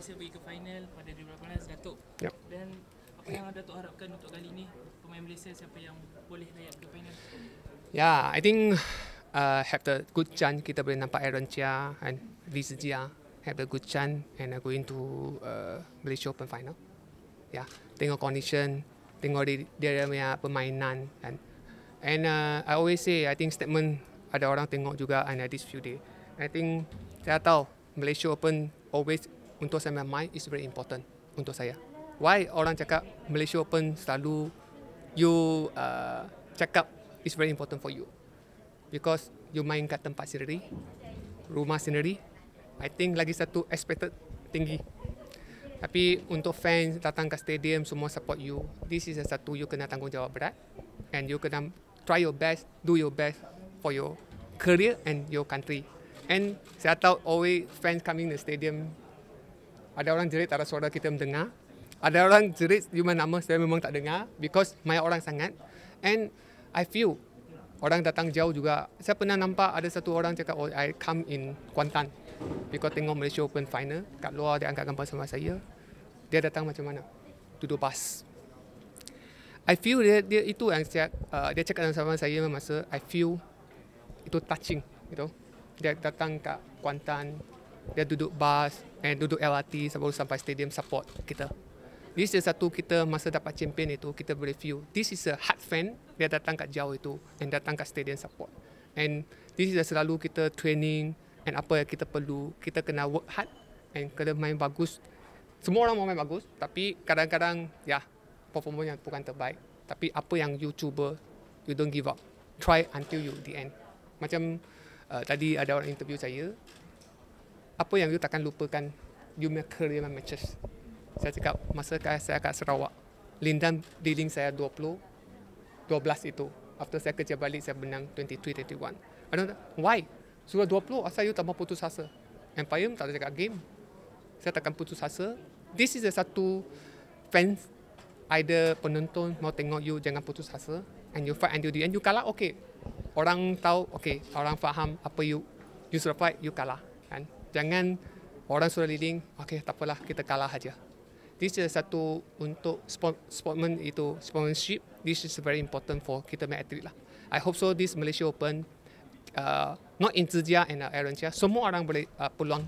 Malaysia pergi ke final pada 2018 Datuk. Yep. Dan apa yang Datuk harapkan untuk kali ini pemain Malaysia siapa yang boleh layak ke final? Ya, yeah, I think uh, have the good chance kita boleh nampak Aaron Chia and Liz Jia have a good chance and going to uh, Malaysia Open final. Yeah, tengok condition, tengok dia dia punya permainan and and uh, I always say I think statement ada orang tengok juga and uh, this few day. I think saya tahu Malaysia Open always untuk saya mind is very important untuk saya. Why orang cakap Malaysia Open selalu you uh, cakap is very important for you? Because you main kat tempat sendiri, rumah sendiri. I think lagi satu expected tinggi. Tapi untuk fans datang ke stadium semua support you. This is a satu you kena tanggungjawab berat and you kena try your best, do your best for your career and your country. And saya tahu always fans coming the stadium ada orang jerit arah suara kita mendengar. Ada orang jerit cuma nama saya memang tak dengar because banyak orang sangat. And I feel orang datang jauh juga. Saya pernah nampak ada satu orang cakap oh, I come in Kuantan because tengok Malaysia Open Final kat luar dia angkat gambar sama saya. Dia datang macam mana? Duduk bas. I feel dia, dia itu yang saya, uh, dia cakap sama saya masa I feel itu touching. You know? Dia datang kat Kuantan, dia duduk bus and eh, duduk LRT sampai sampai stadium support kita. This is satu kita masa dapat champion itu kita boleh feel. This is a hard fan dia datang kat jauh itu and datang kat stadium support. And this is selalu kita training and apa yang kita perlu. Kita kena work hard and kena main bagus. Semua orang mau main bagus tapi kadang-kadang ya yeah, performance yang bukan terbaik. Tapi apa yang you cuba, you don't give up. Try until you the end. Macam uh, tadi ada orang interview saya, apa yang you takkan lupakan you punya career dengan matches saya cakap masa saya kat Sarawak lindan dealing saya 20 12 itu after saya kerja balik saya menang 23 31 I don't know why sudah 20 asal you tambah putus asa Empire tak ada cakap game saya takkan putus asa this is the satu fans either penonton mau tengok you jangan putus asa and you fight and you the and you kalah okay orang tahu okay orang faham apa you you survive you kalah Jangan orang suruh leading, okey tak apalah kita kalah saja. This is satu untuk sport, sportman itu sponsorship. This is very important for kita main atlet lah. I hope so this Malaysia Open uh, not in Zijia and uh, Aaron Chia. Semua orang boleh uh, peluang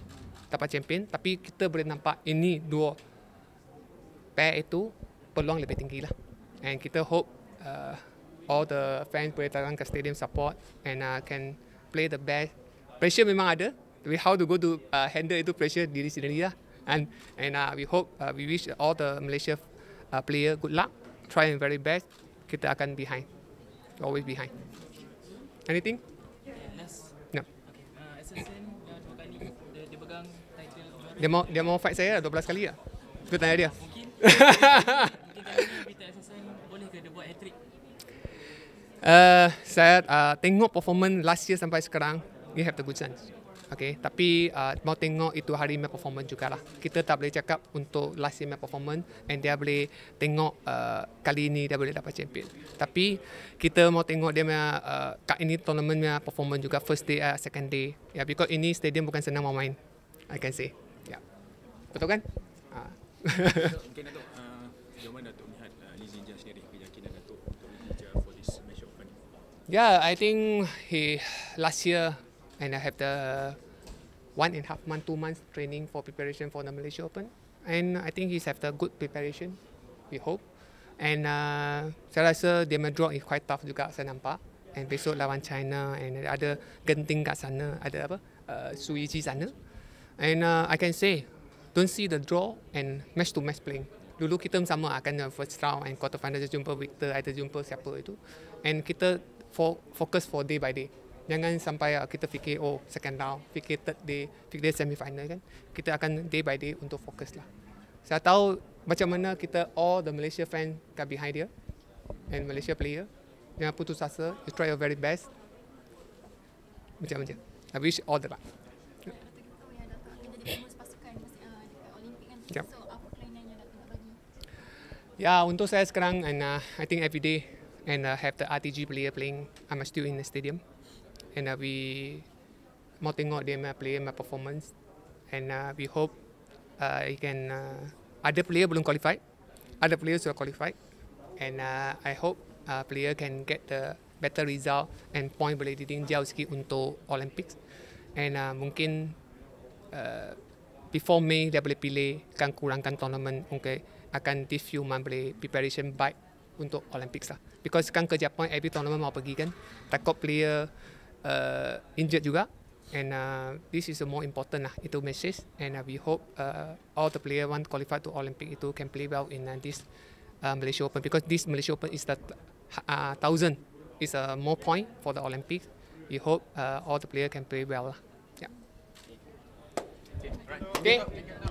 dapat champion. Tapi kita boleh nampak ini dua pair itu peluang lebih tinggi lah. And kita hope uh, all the fans boleh datang ke stadium support and uh, can play the best. Pressure memang ada we how to go to uh, handle itu pressure diri sendiri lah. And and uh, we hope uh, we wish all the Malaysia uh, player good luck, try and very best. Kita akan behind, always behind. Anything? Yeah, last. No. Okay. Uh, SSN, uh, dia, dia pegang title juara. Dia mau dia mau fight saya 12 kali ya. Lah. Kita tanya dia. Uh, saya uh, tengok performance last year sampai sekarang, you have the good chance. Okay, tapi uh, mau tengok itu hari main performance juga lah. Kita tak boleh cakap untuk last year main performance and dia boleh tengok uh, kali ini dia boleh dapat champion. Tapi kita mau tengok dia main uh, kat ini tournament main performance juga first day uh, second day. Ya, yeah, because ini stadium bukan senang mau main. I can say. Yeah. Betul kan? Mungkin ah. Datuk, uh, Datuk melihat uh, Lee sendiri? Keyakinan Datuk untuk Lee Zinjian for this match of fun? Yeah, I think he last year and I have the one and a half month, two months training for preparation for the Malaysia Open. And I think he's after good preparation, we hope. And uh, saya rasa dia main is quite tough juga saya nampak. And besok lawan China and ada genting kat sana, ada apa, uh, Sui sana. And uh, I can say, don't see the draw and match to match playing. Dulu kita sama akan uh, first round and quarter final jumpa Victor, kita jumpa siapa itu. And kita fo- focus for day by day. Jangan sampai ah, kita fikir oh second round, fikir third day, fikir semi final kan. Kita akan day by day untuk fokus lah. Saya tahu macam mana kita all the Malaysia fan kat behind dia and Malaysia player. yang putus asa, you try your very best. Macam-macam. I wish all the luck. Yep. Ya, yeah, untuk saya sekarang and uh, I think every day and uh, have the RTG player playing I'm still in the stadium and uh, we mau tengok dia main play main performance and uh, we hope uh, he can uh, other player belum qualified other player sudah qualified and uh, I hope uh, player can get the better result and point boleh leading jauh sikit untuk Olympics and uh, mungkin uh, before May dia boleh pilih kan kurangkan tournament okay akan this few month boleh preparation baik untuk Olympics lah because kan ke Japan every tournament mau pergi kan takut player uh, injured juga. And uh, this is a more important lah itu message. And uh, we hope uh, all the player want qualify to Olympic itu can play well in uh, this uh, Malaysia Open because this Malaysia Open is the uh, thousand is a uh, more point for the Olympics. We hope uh, all the player can play well lah. Yeah. Okay. okay.